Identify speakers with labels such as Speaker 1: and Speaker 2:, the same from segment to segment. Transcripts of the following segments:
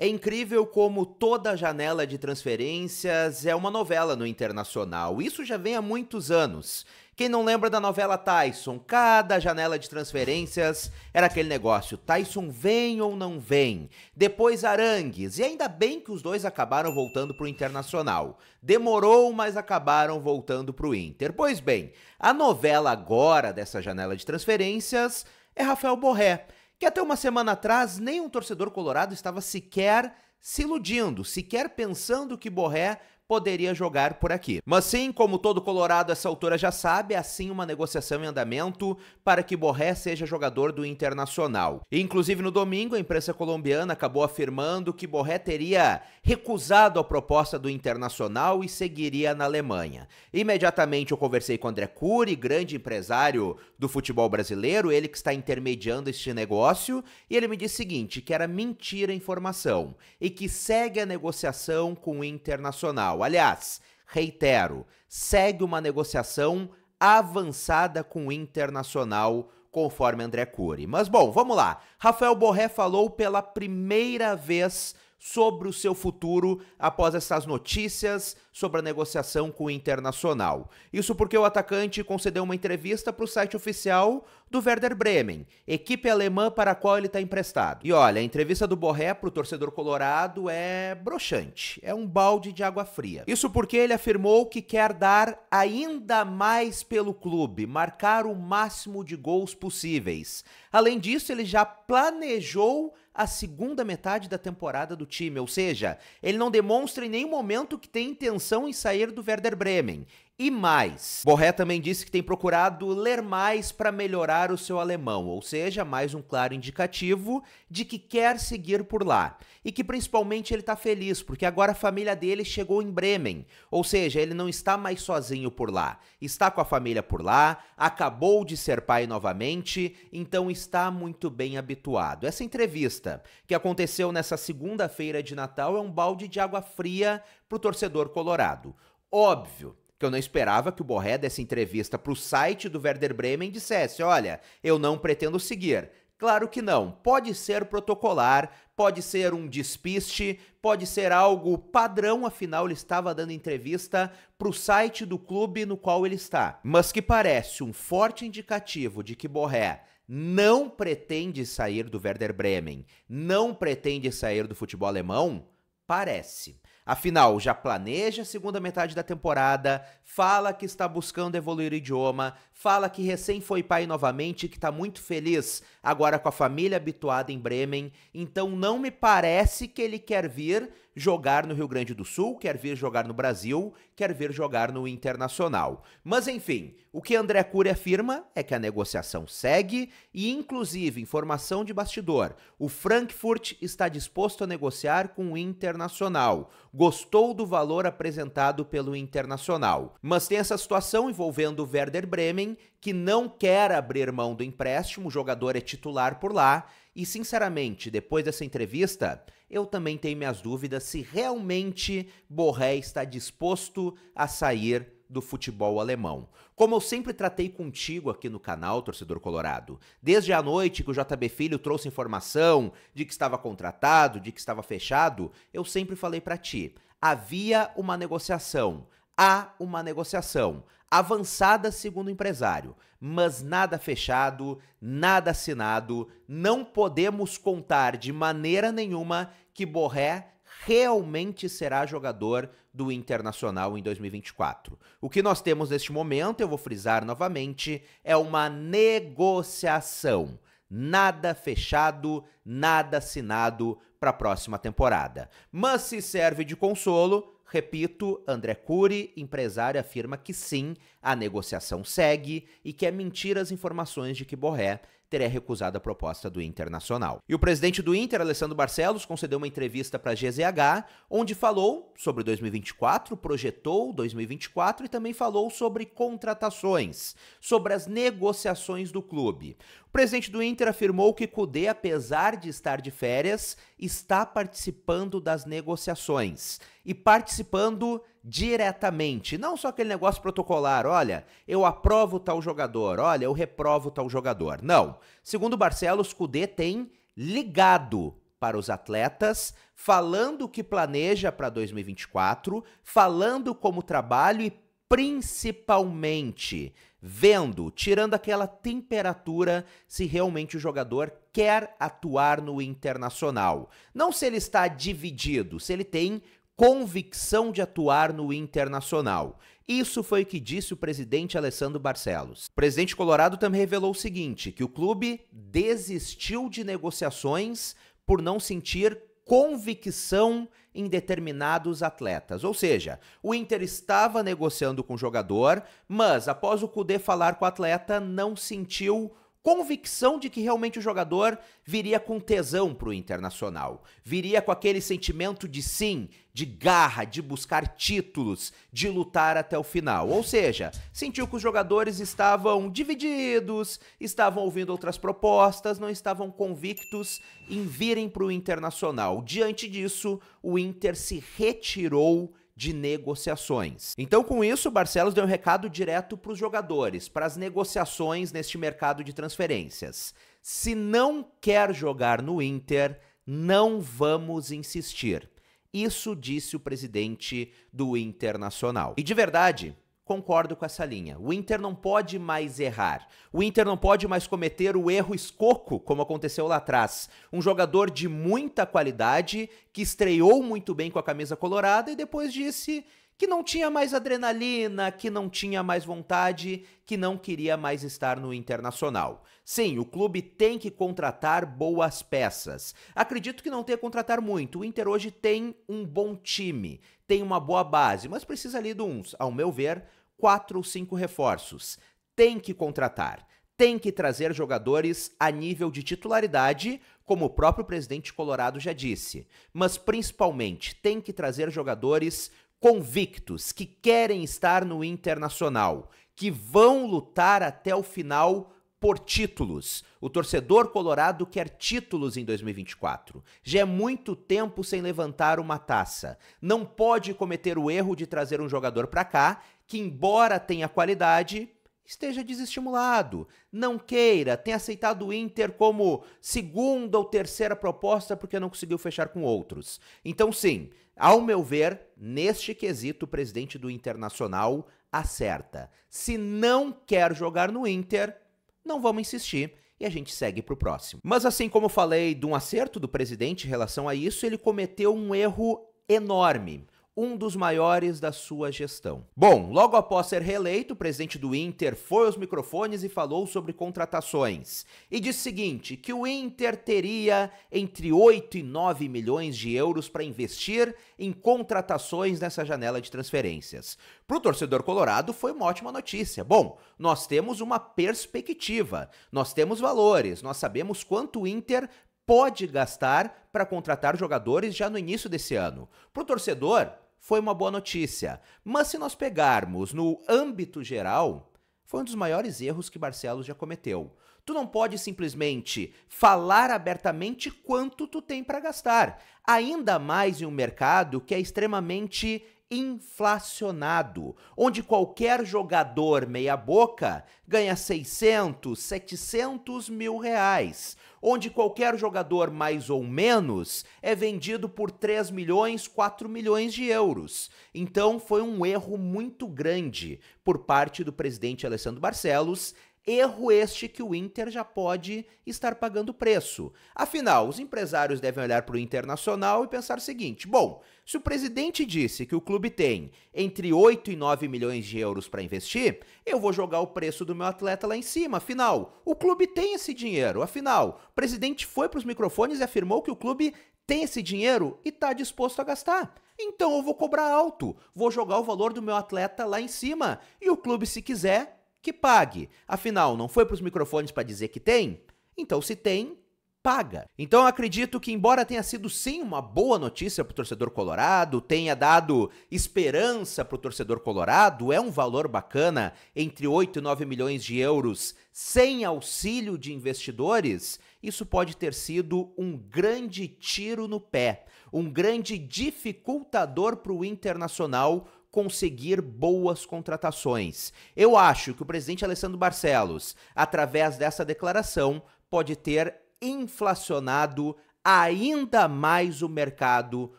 Speaker 1: É incrível como toda janela de transferências é uma novela no internacional. Isso já vem há muitos anos. Quem não lembra da novela Tyson? Cada janela de transferências era aquele negócio: Tyson vem ou não vem? Depois Arangues. E ainda bem que os dois acabaram voltando para o internacional. Demorou, mas acabaram voltando para o Inter. Pois bem, a novela agora dessa janela de transferências é Rafael Borré que até uma semana atrás nenhum torcedor colorado estava sequer se iludindo, sequer pensando que Borré poderia jogar por aqui. Mas sim, como todo Colorado essa altura já sabe, há é sim uma negociação em andamento para que Borré seja jogador do Internacional. inclusive no domingo, a imprensa colombiana acabou afirmando que Borré teria recusado a proposta do Internacional e seguiria na Alemanha. Imediatamente eu conversei com André Cury, grande empresário do futebol brasileiro, ele que está intermediando este negócio, e ele me disse o seguinte, que era mentira a informação e que segue a negociação com o Internacional. Aliás, reitero, segue uma negociação avançada com o Internacional, conforme André Cury. Mas bom, vamos lá. Rafael Borré falou pela primeira vez sobre o seu futuro após essas notícias sobre a negociação com o Internacional. Isso porque o atacante concedeu uma entrevista para o site oficial do Werder Bremen, equipe alemã para a qual ele está emprestado. E olha, a entrevista do Borré para o torcedor colorado é broxante, é um balde de água fria. Isso porque ele afirmou que quer dar ainda mais pelo clube, marcar o máximo de gols possíveis. Além disso, ele já planejou a segunda metade da temporada do time, ou seja, ele não demonstra em nenhum momento que tem intenção em sair do Werder Bremen e mais. Borré também disse que tem procurado ler mais para melhorar o seu alemão, ou seja, mais um claro indicativo de que quer seguir por lá. E que principalmente ele está feliz, porque agora a família dele chegou em Bremen, ou seja, ele não está mais sozinho por lá. Está com a família por lá, acabou de ser pai novamente, então está muito bem habituado. Essa entrevista, que aconteceu nessa segunda-feira de Natal, é um balde de água fria para o torcedor colorado. Óbvio que eu não esperava que o Borré desse entrevista para o site do Werder Bremen e dissesse: olha, eu não pretendo seguir. Claro que não. Pode ser protocolar, pode ser um despiste, pode ser algo padrão, afinal ele estava dando entrevista para o site do clube no qual ele está. Mas que parece um forte indicativo de que Borré não pretende sair do Werder Bremen, não pretende sair do futebol alemão, parece. Afinal, já planeja a segunda metade da temporada, fala que está buscando evoluir o idioma, fala que recém foi pai novamente e que está muito feliz agora com a família habituada em Bremen, então não me parece que ele quer vir jogar no Rio Grande do Sul, quer ver jogar no Brasil, quer ver jogar no Internacional. Mas enfim, o que André Cury afirma é que a negociação segue e, inclusive, informação de bastidor: o Frankfurt está disposto a negociar com o Internacional. Gostou do valor apresentado pelo Internacional. Mas tem essa situação envolvendo o Werder Bremen, que não quer abrir mão do empréstimo, o jogador é titular por lá e sinceramente, depois dessa entrevista, eu também tenho minhas dúvidas se realmente Borré está disposto a sair do futebol alemão. Como eu sempre tratei contigo aqui no canal, torcedor colorado, desde a noite que o JB Filho trouxe informação de que estava contratado, de que estava fechado, eu sempre falei para ti, havia uma negociação. Há uma negociação avançada, segundo o empresário, mas nada fechado, nada assinado. Não podemos contar de maneira nenhuma que Borré realmente será jogador do Internacional em 2024. O que nós temos neste momento, eu vou frisar novamente, é uma negociação. Nada fechado, nada assinado para a próxima temporada. Mas se serve de consolo, Repito, André Cury, empresário, afirma que sim, a negociação segue e que é mentira as informações de que Borré teria recusado a proposta do Internacional. E o presidente do Inter, Alessandro Barcelos, concedeu uma entrevista para a GZH, onde falou sobre 2024, projetou 2024 e também falou sobre contratações, sobre as negociações do clube. O presidente do Inter afirmou que Cudê, apesar de estar de férias, está participando das negociações e participando diretamente. Não só aquele negócio protocolar, olha, eu aprovo tal jogador, olha, eu reprovo tal jogador. Não. Segundo Barcelos, Cudê tem ligado para os atletas, falando o que planeja para 2024, falando como trabalho e principalmente vendo, tirando aquela temperatura se realmente o jogador quer atuar no internacional. Não se ele está dividido, se ele tem convicção de atuar no internacional. Isso foi o que disse o presidente Alessandro Barcelos. O presidente colorado também revelou o seguinte, que o clube desistiu de negociações por não sentir convicção em determinados atletas. Ou seja, o Inter estava negociando com o jogador, mas após o Cudê falar com o atleta, não sentiu convicção de que realmente o jogador viria com tesão para o Internacional, viria com aquele sentimento de sim, de garra, de buscar títulos, de lutar até o final. Ou seja, sentiu que os jogadores estavam divididos, estavam ouvindo outras propostas, não estavam convictos em virem para o Internacional. Diante disso, o Inter se retirou de negociações. Então, com isso, Barcelos deu um recado direto para os jogadores, para as negociações neste mercado de transferências. Se não quer jogar no Inter, não vamos insistir. Isso disse o presidente do Internacional. E de verdade, concordo com essa linha. O Inter não pode mais errar. O Inter não pode mais cometer o erro escoco, como aconteceu lá atrás. Um jogador de muita qualidade que estreou muito bem com a camisa colorada e depois disse que não tinha mais adrenalina, que não tinha mais vontade, que não queria mais estar no Internacional. Sim, o clube tem que contratar boas peças. Acredito que não tenha que contratar muito. O Inter hoje tem um bom time, tem uma boa base, mas precisa ali de uns, ao meu ver, quatro ou cinco reforços. Tem que contratar, tem que trazer jogadores a nível de titularidade, como o próprio presidente Colorado já disse. Mas principalmente tem que trazer jogadores convictos, que querem estar no internacional, que vão lutar até o final por títulos. O torcedor colorado quer títulos em 2024. Já é muito tempo sem levantar uma taça. Não pode cometer o erro de trazer um jogador para cá que, embora tenha qualidade, esteja desestimulado, não queira, tenha aceitado o Inter como segunda ou terceira proposta porque não conseguiu fechar com outros. Então, sim, ao meu ver, neste quesito, o presidente do Internacional acerta. Se não quer jogar no Inter, não vamos insistir e a gente segue para o próximo. Mas assim como falei de um acerto do presidente em relação a isso, ele cometeu um erro enorme um dos maiores da sua gestão. Bom, logo após ser reeleito, o presidente do Inter foi aos microfones e falou sobre contratações. E disse o seguinte: que o Inter teria entre 8 e 9 milhões de euros para investir em contratações nessa janela de transferências. Para o torcedor colorado, foi uma ótima notícia. Bom, nós temos uma perspectiva, nós temos valores, nós sabemos quanto o Inter pode gastar para contratar jogadores já no início desse ano. Para o torcedor, foi uma boa notícia. Mas se nós pegarmos no âmbito geral, foi um dos maiores erros que Barcelos já cometeu. Tu não pode simplesmente falar abertamente quanto tu tem para gastar, ainda mais em um mercado que é extremamente inflacionado, onde qualquer jogador meia-boca ganha 600, 700 mil reais, onde qualquer jogador mais ou menos é vendido por 3 milhões, 4 milhões de euros. Então foi um erro muito grande por parte do presidente Alessandro Barcelos Erro este que o Inter já pode estar pagando preço. Afinal, os empresários devem olhar para o internacional e pensar o seguinte: bom, se o presidente disse que o clube tem entre 8 e 9 milhões de euros para investir, eu vou jogar o preço do meu atleta lá em cima. Afinal, o clube tem esse dinheiro. Afinal, o presidente foi para os microfones e afirmou que o clube tem esse dinheiro e está disposto a gastar. Então eu vou cobrar alto, vou jogar o valor do meu atleta lá em cima. E o clube, se quiser, que pague. Afinal, não foi para os microfones para dizer que tem? Então, se tem, paga. Então, eu acredito que, embora tenha sido sim uma boa notícia para o torcedor colorado, tenha dado esperança para o torcedor colorado, é um valor bacana, entre 8 e 9 milhões de euros sem auxílio de investidores, isso pode ter sido um grande tiro no pé, um grande dificultador para o internacional conseguir boas contratações. Eu acho que o presidente Alessandro Barcelos, através dessa declaração, pode ter inflacionado ainda mais o mercado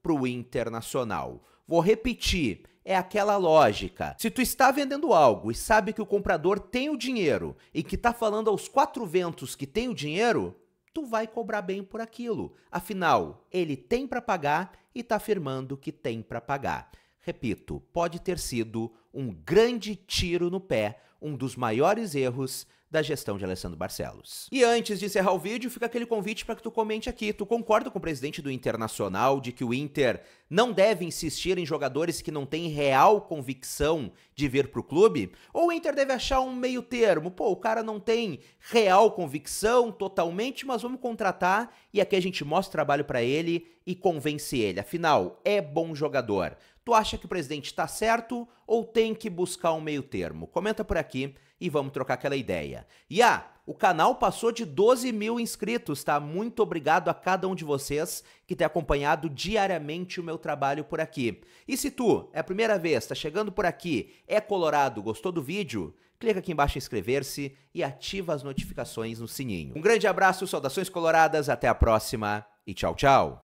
Speaker 1: para o internacional. Vou repetir, é aquela lógica. Se tu está vendendo algo e sabe que o comprador tem o dinheiro e que está falando aos quatro ventos que tem o dinheiro, tu vai cobrar bem por aquilo. Afinal, ele tem para pagar e está afirmando que tem para pagar repito, pode ter sido um grande tiro no pé, um dos maiores erros da gestão de Alessandro Barcelos. E antes de encerrar o vídeo, fica aquele convite para que tu comente aqui. Tu concorda com o presidente do Internacional de que o Inter não deve insistir em jogadores que não têm real convicção de vir para o clube? Ou o Inter deve achar um meio termo? Pô, o cara não tem real convicção totalmente, mas vamos contratar e aqui a gente mostra trabalho para ele e convence ele. Afinal, é bom jogador. Tu acha que o presidente está certo ou tem que buscar um meio termo? Comenta por aqui e vamos trocar aquela ideia. E ah, o canal passou de 12 mil inscritos, tá? Muito obrigado a cada um de vocês que tem acompanhado diariamente o meu trabalho por aqui. E se tu é a primeira vez, está chegando por aqui, é colorado, gostou do vídeo? Clica aqui embaixo em inscrever-se e ativa as notificações no sininho. Um grande abraço, saudações coloradas, até a próxima e tchau, tchau!